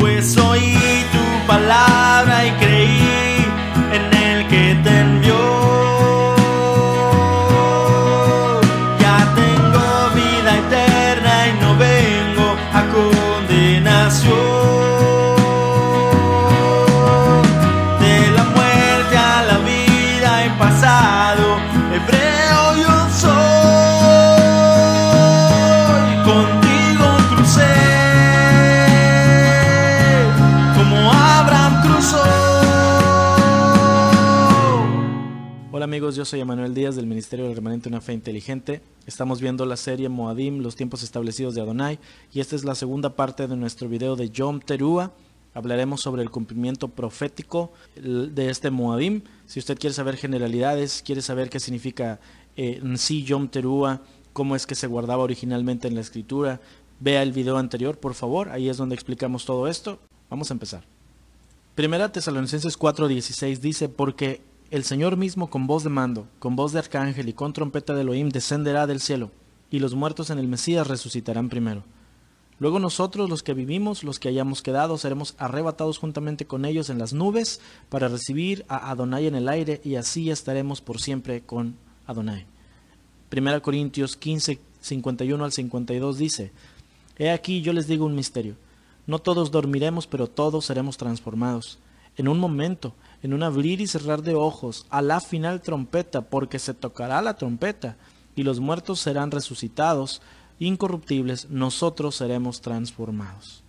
pues soy. Hola amigos, yo soy Emanuel Díaz del Ministerio del Remanente Una Fe Inteligente. Estamos viendo la serie Moadim, los tiempos establecidos de Adonai, y esta es la segunda parte de nuestro video de Yom Terúa. Hablaremos sobre el cumplimiento profético de este Moadim. Si usted quiere saber generalidades, quiere saber qué significa eh, en sí Yom Terúa, cómo es que se guardaba originalmente en la escritura, vea el video anterior, por favor. Ahí es donde explicamos todo esto. Vamos a empezar. Primera Tesalonicenses 4:16 dice, porque el Señor mismo con voz de mando, con voz de arcángel y con trompeta de Elohim descenderá del cielo, y los muertos en el Mesías resucitarán primero. Luego nosotros, los que vivimos, los que hayamos quedado, seremos arrebatados juntamente con ellos en las nubes para recibir a Adonai en el aire, y así estaremos por siempre con Adonai. Primera Corintios 1551 al 52 dice, He aquí yo les digo un misterio no todos dormiremos, pero todos seremos transformados. En un momento, en un abrir y cerrar de ojos, a la final trompeta, porque se tocará la trompeta, y los muertos serán resucitados, incorruptibles, nosotros seremos transformados.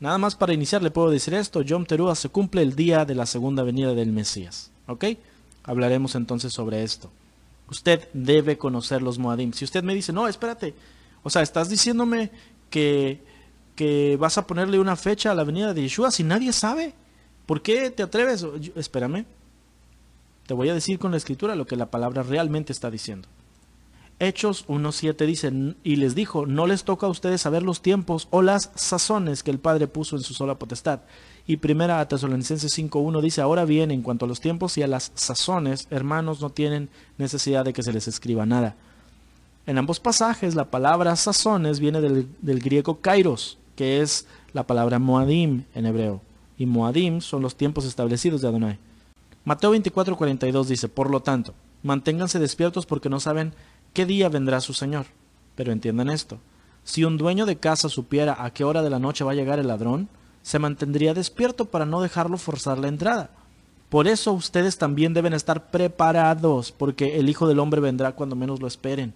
Nada más para iniciar le puedo decir esto, Yom Terúa se cumple el día de la segunda venida del Mesías, ¿ok? Hablaremos entonces sobre esto. Usted debe conocer los Moadim. Si usted me dice, no, espérate, o sea, estás diciéndome que que vas a ponerle una fecha a la venida de Yeshua si nadie sabe. ¿Por qué te atreves? espérame. Te voy a decir con la escritura lo que la palabra realmente está diciendo. Hechos 1.7 dice, y les dijo, no les toca a ustedes saber los tiempos o las sazones que el Padre puso en su sola potestad. Y primera a Tesalonicenses 5.1 dice, ahora bien, en cuanto a los tiempos y a las sazones, hermanos, no tienen necesidad de que se les escriba nada. En ambos pasajes, la palabra sazones viene del, del griego kairos, que es la palabra Moadim en hebreo. Y Moadim son los tiempos establecidos de Adonai. Mateo 42 dice, por lo tanto, manténganse despiertos porque no saben qué día vendrá su Señor. Pero entiendan esto, si un dueño de casa supiera a qué hora de la noche va a llegar el ladrón, se mantendría despierto para no dejarlo forzar la entrada. Por eso ustedes también deben estar preparados, porque el Hijo del Hombre vendrá cuando menos lo esperen.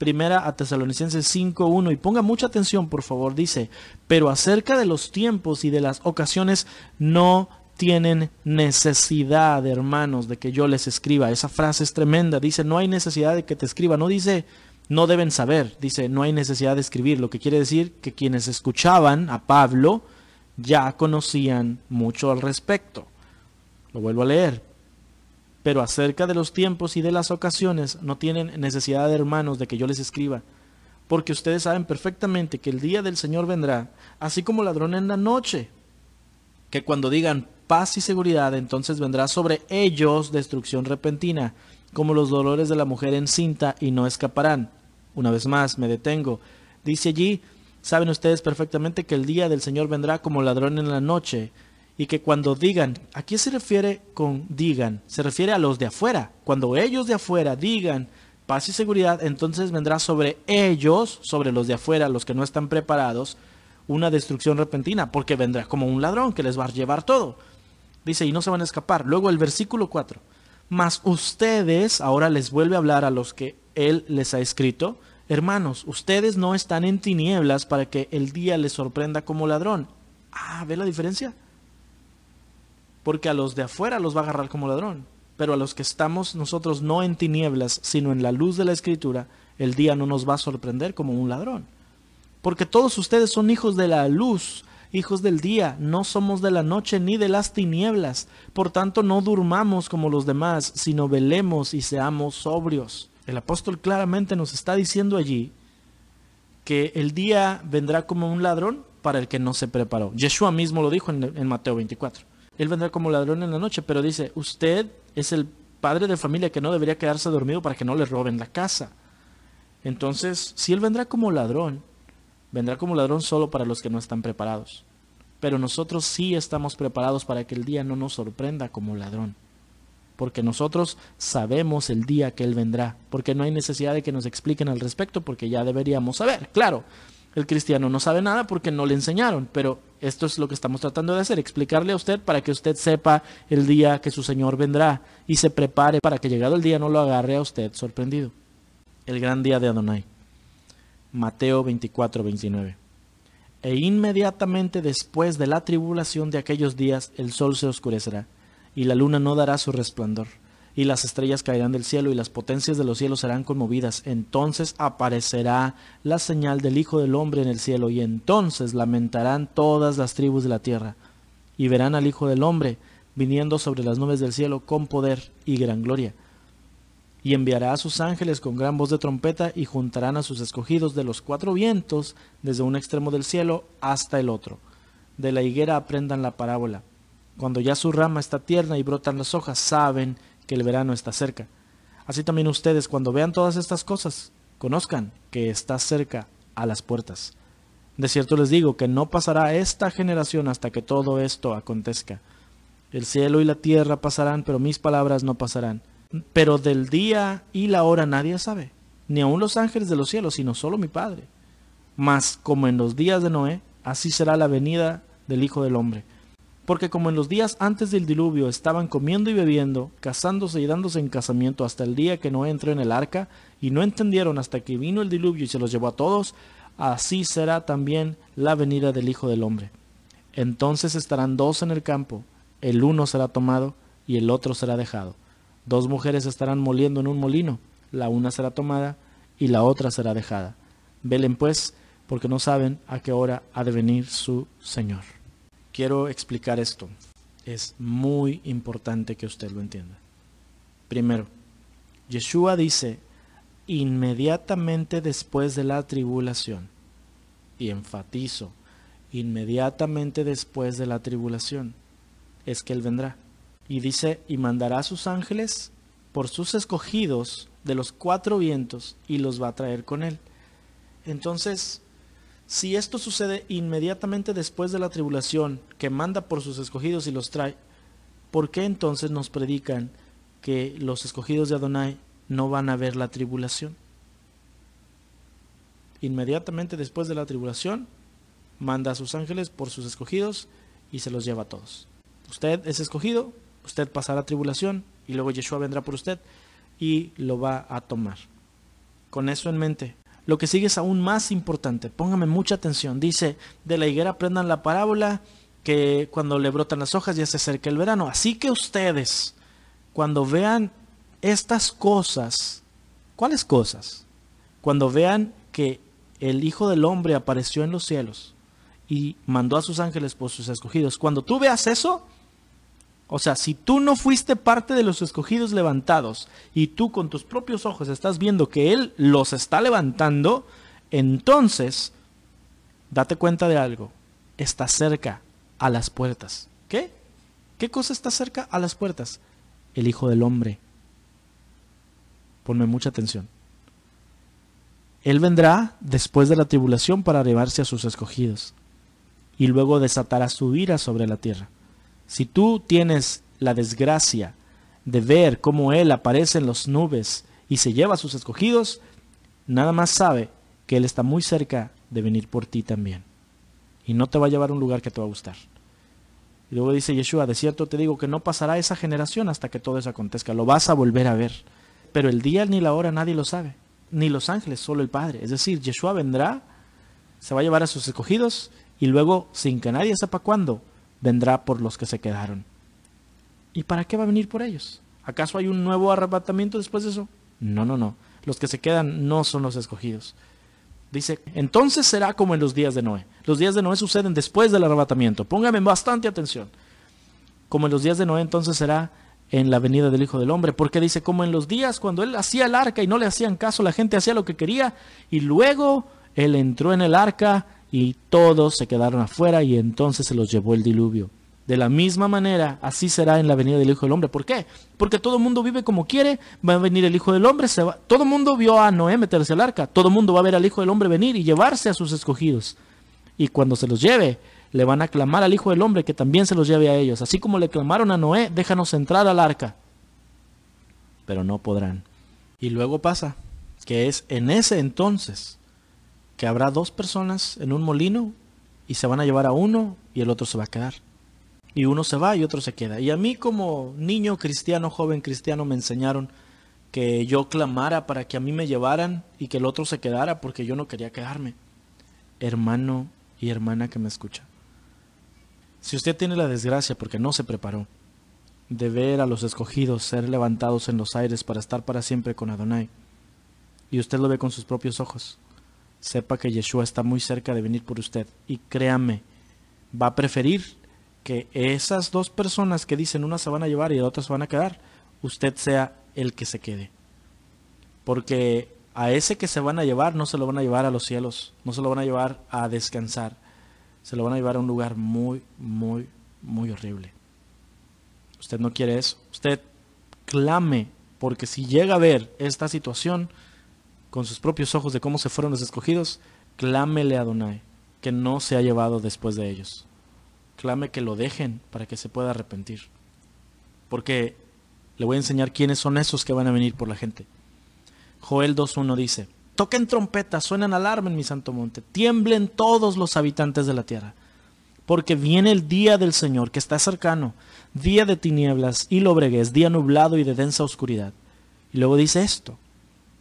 Primera a Tesalonicenses 5.1 y ponga mucha atención por favor, dice, pero acerca de los tiempos y de las ocasiones no tienen necesidad, hermanos, de que yo les escriba. Esa frase es tremenda. Dice, no hay necesidad de que te escriba. No dice, no deben saber. Dice, no hay necesidad de escribir. Lo que quiere decir que quienes escuchaban a Pablo ya conocían mucho al respecto. Lo vuelvo a leer. Pero acerca de los tiempos y de las ocasiones no tienen necesidad de hermanos de que yo les escriba, porque ustedes saben perfectamente que el día del Señor vendrá, así como ladrón en la noche, que cuando digan paz y seguridad, entonces vendrá sobre ellos destrucción repentina, como los dolores de la mujer encinta, y no escaparán. Una vez más, me detengo. Dice allí, saben ustedes perfectamente que el día del Señor vendrá como ladrón en la noche, y que cuando digan, ¿a qué se refiere con digan? Se refiere a los de afuera. Cuando ellos de afuera digan paz y seguridad, entonces vendrá sobre ellos, sobre los de afuera, los que no están preparados, una destrucción repentina, porque vendrá como un ladrón que les va a llevar todo. Dice, y no se van a escapar. Luego el versículo 4. Mas ustedes, ahora les vuelve a hablar a los que él les ha escrito, hermanos, ustedes no están en tinieblas para que el día les sorprenda como ladrón. Ah, ¿ve la diferencia? porque a los de afuera los va a agarrar como ladrón, pero a los que estamos nosotros no en tinieblas, sino en la luz de la escritura, el día no nos va a sorprender como un ladrón. Porque todos ustedes son hijos de la luz, hijos del día, no somos de la noche ni de las tinieblas. Por tanto, no durmamos como los demás, sino velemos y seamos sobrios. El apóstol claramente nos está diciendo allí que el día vendrá como un ladrón para el que no se preparó. Yeshua mismo lo dijo en, Mateo 24 él vendrá como ladrón en la noche, pero dice, usted es el padre de familia que no debería quedarse dormido para que no le roben la casa. Entonces, si él vendrá como ladrón, vendrá como ladrón solo para los que no están preparados. Pero nosotros sí estamos preparados para que el día no nos sorprenda como ladrón. Porque nosotros sabemos el día que Él vendrá. Porque no hay necesidad de que nos expliquen al respecto, porque ya deberíamos saber. Claro, el cristiano no sabe nada porque no le enseñaron, pero esto es lo que estamos tratando de hacer, explicarle a usted para que usted sepa el día que su Señor vendrá y se prepare para que llegado el día no lo agarre a usted sorprendido. El gran día de Adonai. Mateo 24, 29. E inmediatamente después de la tribulación de aquellos días el sol se oscurecerá y la luna no dará su resplandor y las estrellas caerán del cielo y las potencias de los cielos serán conmovidas. Entonces aparecerá la señal del Hijo del Hombre en el cielo y entonces lamentarán todas las tribus de la tierra y verán al Hijo del Hombre viniendo sobre las nubes del cielo con poder y gran gloria. Y enviará a sus ángeles con gran voz de trompeta y juntarán a sus escogidos de los cuatro vientos desde un extremo del cielo hasta el otro. De la higuera aprendan la parábola. Cuando ya su rama está tierna y brotan las hojas, saben que el verano está cerca. Así también ustedes, cuando vean todas estas cosas, conozcan que está cerca a las puertas. De cierto les digo que no pasará esta generación hasta que todo esto acontezca. El cielo y la tierra pasarán, pero mis palabras no pasarán. Pero del día y la hora nadie sabe, ni aun los ángeles de los cielos, sino solo mi Padre. Mas como en los días de Noé, así será la venida del Hijo del Hombre porque como en los días antes del diluvio estaban comiendo y bebiendo, casándose y dándose en casamiento hasta el día que no entró en el arca, y no entendieron hasta que vino el diluvio y se los llevó a todos, así será también la venida del Hijo del Hombre. Entonces estarán dos en el campo, el uno será tomado y el otro será dejado. Dos mujeres estarán moliendo en un molino, la una será tomada y la otra será dejada. Velen pues, porque no saben a qué hora ha de venir su Señor quiero explicar esto. Es muy importante que usted lo entienda. Primero, Yeshua dice, inmediatamente después de la tribulación, y enfatizo, inmediatamente después de la tribulación, es que Él vendrá. Y dice, y mandará a sus ángeles por sus escogidos de los cuatro vientos y los va a traer con Él. Entonces, si esto sucede inmediatamente después de la tribulación que manda por sus escogidos y los trae, ¿por qué entonces nos predican que los escogidos de Adonai no van a ver la tribulación? Inmediatamente después de la tribulación, manda a sus ángeles por sus escogidos y se los lleva a todos. Usted es escogido, usted pasará tribulación y luego Yeshua vendrá por usted y lo va a tomar. Con eso en mente, lo que sigue es aún más importante. Póngame mucha atención. Dice, de la higuera aprendan la parábola que cuando le brotan las hojas ya se acerca el verano. Así que ustedes, cuando vean estas cosas, ¿cuáles cosas? Cuando vean que el Hijo del Hombre apareció en los cielos y mandó a sus ángeles por sus escogidos. Cuando tú veas eso, o sea, si tú no fuiste parte de los escogidos levantados y tú con tus propios ojos estás viendo que Él los está levantando, entonces date cuenta de algo. Está cerca a las puertas. ¿Qué? ¿Qué cosa está cerca a las puertas? El Hijo del Hombre. Ponme mucha atención. Él vendrá después de la tribulación para llevarse a sus escogidos y luego desatará su ira sobre la tierra. Si tú tienes la desgracia de ver cómo Él aparece en las nubes y se lleva a sus escogidos, nada más sabe que Él está muy cerca de venir por ti también. Y no te va a llevar a un lugar que te va a gustar. Y luego dice Yeshua, de cierto te digo que no pasará esa generación hasta que todo eso acontezca, lo vas a volver a ver. Pero el día ni la hora nadie lo sabe, ni los ángeles, solo el Padre. Es decir, Yeshua vendrá, se va a llevar a sus escogidos y luego, sin que nadie sepa cuándo, vendrá por los que se quedaron. ¿Y para qué va a venir por ellos? ¿Acaso hay un nuevo arrebatamiento después de eso? No, no, no. Los que se quedan no son los escogidos. Dice, entonces será como en los días de Noé. Los días de Noé suceden después del arrebatamiento. Póngame bastante atención. Como en los días de Noé, entonces será en la venida del Hijo del Hombre. Porque dice, como en los días cuando él hacía el arca y no le hacían caso, la gente hacía lo que quería. Y luego él entró en el arca y todos se quedaron afuera y entonces se los llevó el diluvio. De la misma manera, así será en la venida del Hijo del Hombre. ¿Por qué? Porque todo el mundo vive como quiere, va a venir el Hijo del Hombre, se va. todo el mundo vio a Noé meterse al arca, todo el mundo va a ver al Hijo del Hombre venir y llevarse a sus escogidos. Y cuando se los lleve, le van a clamar al Hijo del Hombre que también se los lleve a ellos. Así como le clamaron a Noé, déjanos entrar al arca. Pero no podrán. Y luego pasa, que es en ese entonces que habrá dos personas en un molino y se van a llevar a uno y el otro se va a quedar. Y uno se va y otro se queda. Y a mí como niño cristiano, joven cristiano, me enseñaron que yo clamara para que a mí me llevaran y que el otro se quedara porque yo no quería quedarme. Hermano y hermana que me escucha. Si usted tiene la desgracia porque no se preparó de ver a los escogidos ser levantados en los aires para estar para siempre con Adonai, y usted lo ve con sus propios ojos, sepa que Yeshua está muy cerca de venir por usted. Y créame, va a preferir que esas dos personas que dicen una se van a llevar y otras se van a quedar, usted sea el que se quede. Porque a ese que se van a llevar no se lo van a llevar a los cielos, no se lo van a llevar a descansar, se lo van a llevar a un lugar muy, muy, muy horrible. Usted no quiere eso. Usted clame, porque si llega a ver esta situación, con sus propios ojos de cómo se fueron los escogidos, clámele a Adonai, que no se ha llevado después de ellos. Clame que lo dejen para que se pueda arrepentir. Porque le voy a enseñar quiénes son esos que van a venir por la gente. Joel 2.1 dice, toquen trompeta, suenan alarma en mi santo monte, tiemblen todos los habitantes de la tierra, porque viene el día del Señor que está cercano, día de tinieblas y lobreguez, día nublado y de densa oscuridad. Y luego dice esto,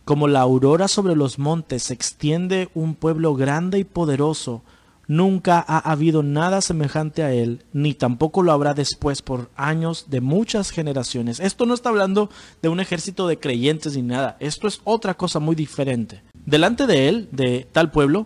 como la aurora sobre los montes se extiende un pueblo grande y poderoso, nunca ha habido nada semejante a él, ni tampoco lo habrá después por años de muchas generaciones. Esto no está hablando de un ejército de creyentes ni nada, esto es otra cosa muy diferente. Delante de él, de tal pueblo,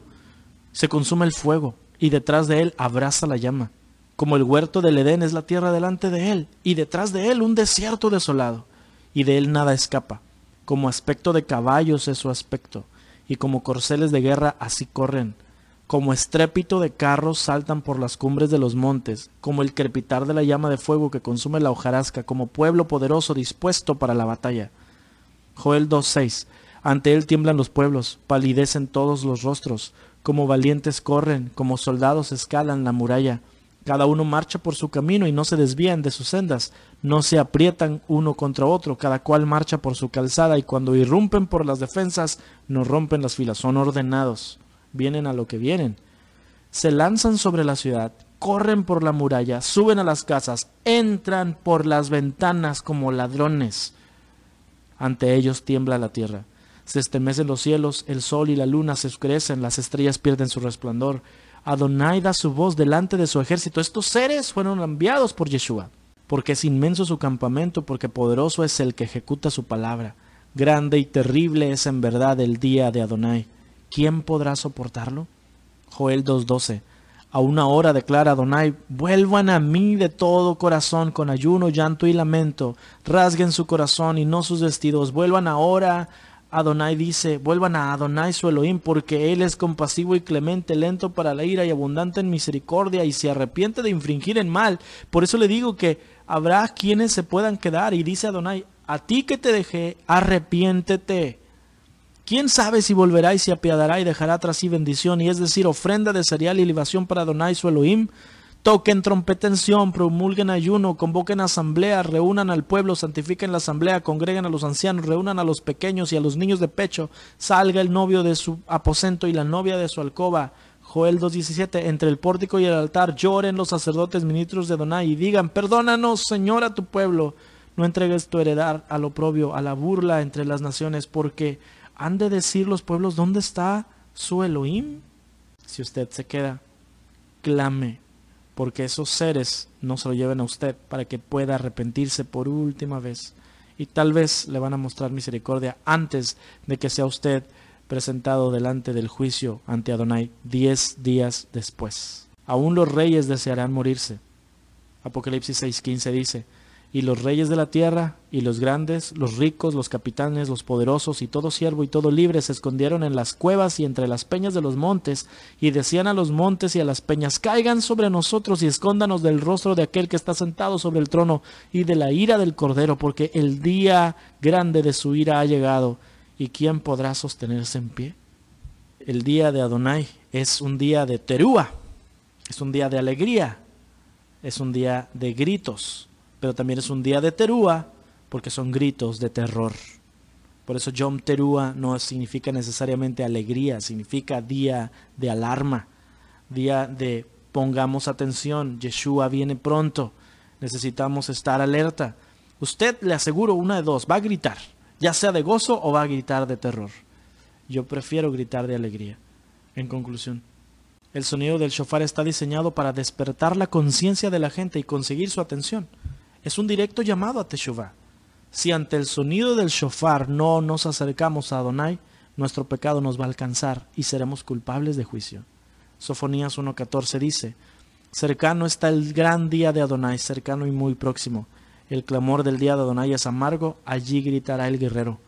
se consume el fuego, y detrás de él abraza la llama. Como el huerto del Edén es la tierra delante de él, y detrás de él un desierto desolado, y de él nada escapa. Como aspecto de caballos es su aspecto, y como corceles de guerra así corren. Como estrépito de carros saltan por las cumbres de los montes, como el crepitar de la llama de fuego que consume la hojarasca, como pueblo poderoso dispuesto para la batalla. Joel 2.6. Ante él tiemblan los pueblos, palidecen todos los rostros, como valientes corren, como soldados escalan la muralla cada uno marcha por su camino y no se desvían de sus sendas, no se aprietan uno contra otro, cada cual marcha por su calzada y cuando irrumpen por las defensas no rompen las filas, son ordenados, vienen a lo que vienen. Se lanzan sobre la ciudad, corren por la muralla, suben a las casas, entran por las ventanas como ladrones. Ante ellos tiembla la tierra. Se estremecen los cielos, el sol y la luna se oscurecen, las estrellas pierden su resplandor Adonai da su voz delante de su ejército. Estos seres fueron enviados por Yeshua, porque es inmenso su campamento, porque poderoso es el que ejecuta su palabra. Grande y terrible es en verdad el día de Adonai. ¿Quién podrá soportarlo? Joel 2.12. A una hora declara Adonai, vuelvan a mí de todo corazón con ayuno, llanto y lamento, rasguen su corazón y no sus vestidos, vuelvan ahora Adonai dice, vuelvan a Adonai su Elohim, porque Él es compasivo y clemente, lento para la ira y abundante en misericordia, y se arrepiente de infringir en mal. Por eso le digo que habrá quienes se puedan quedar, y dice Adonai, a ti que te dejé, arrepiéntete. ¿Quién sabe si volverá y se apiadará y dejará tras sí bendición, y es decir, ofrenda de cereal y libación para Adonai su Elohim? toquen trompeta promulguen ayuno, convoquen asamblea, reúnan al pueblo, santifiquen la asamblea, congreguen a los ancianos, reúnan a los pequeños y a los niños de pecho, salga el novio de su aposento y la novia de su alcoba. Joel 2.17, entre el pórtico y el altar lloren los sacerdotes ministros de Adonai y digan, perdónanos Señor a tu pueblo, no entregues tu heredad al oprobio, a la burla entre las naciones, porque han de decir los pueblos, ¿dónde está su Elohim? Si usted se queda, clame porque esos seres no se lo lleven a usted para que pueda arrepentirse por última vez. Y tal vez le van a mostrar misericordia antes de que sea usted presentado delante del juicio ante Adonai diez días después. Aún los reyes desearán morirse. Apocalipsis 6:15 dice, y los reyes de la tierra, y los grandes, los ricos, los capitanes, los poderosos, y todo siervo y todo libre se escondieron en las cuevas y entre las peñas de los montes, y decían a los montes y a las peñas, caigan sobre nosotros y escóndanos del rostro de aquel que está sentado sobre el trono, y de la ira del Cordero, porque el día grande de su ira ha llegado, y quién podrá sostenerse en pie. El día de Adonai es un día de terúa, es un día de alegría, es un día de gritos pero también es un día de Terúa porque son gritos de terror. Por eso Yom Terúa no significa necesariamente alegría, significa día de alarma, día de pongamos atención, Yeshua viene pronto, necesitamos estar alerta. Usted le aseguro una de dos, va a gritar, ya sea de gozo o va a gritar de terror. Yo prefiero gritar de alegría. En conclusión, el sonido del shofar está diseñado para despertar la conciencia de la gente y conseguir su atención es un directo llamado a Teshuvah. Si ante el sonido del shofar no nos acercamos a Adonai, nuestro pecado nos va a alcanzar y seremos culpables de juicio. Sofonías 1.14 dice, Cercano está el gran día de Adonai, cercano y muy próximo. El clamor del día de Adonai es amargo, allí gritará el guerrero.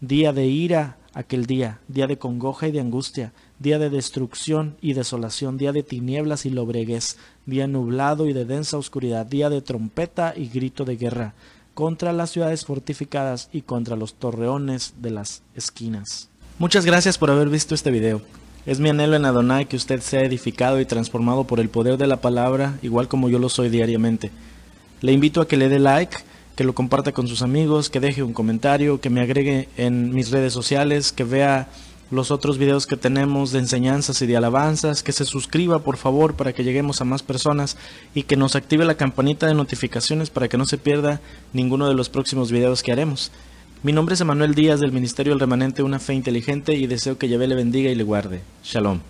Día de ira aquel día, día de congoja y de angustia, día de destrucción y desolación, día de tinieblas y lobreguez, día nublado y de densa oscuridad, día de trompeta y grito de guerra, contra las ciudades fortificadas y contra los torreones de las esquinas. Muchas gracias por haber visto este video. Es mi anhelo en Adonai que usted sea edificado y transformado por el poder de la palabra, igual como yo lo soy diariamente. Le invito a que le dé like, que lo comparta con sus amigos, que deje un comentario, que me agregue en mis redes sociales, que vea los otros videos que tenemos de enseñanzas y de alabanzas, que se suscriba por favor para que lleguemos a más personas y que nos active la campanita de notificaciones para que no se pierda ninguno de los próximos videos que haremos. Mi nombre es Emanuel Díaz del Ministerio del Remanente Una Fe Inteligente y deseo que Yahvé le bendiga y le guarde. Shalom.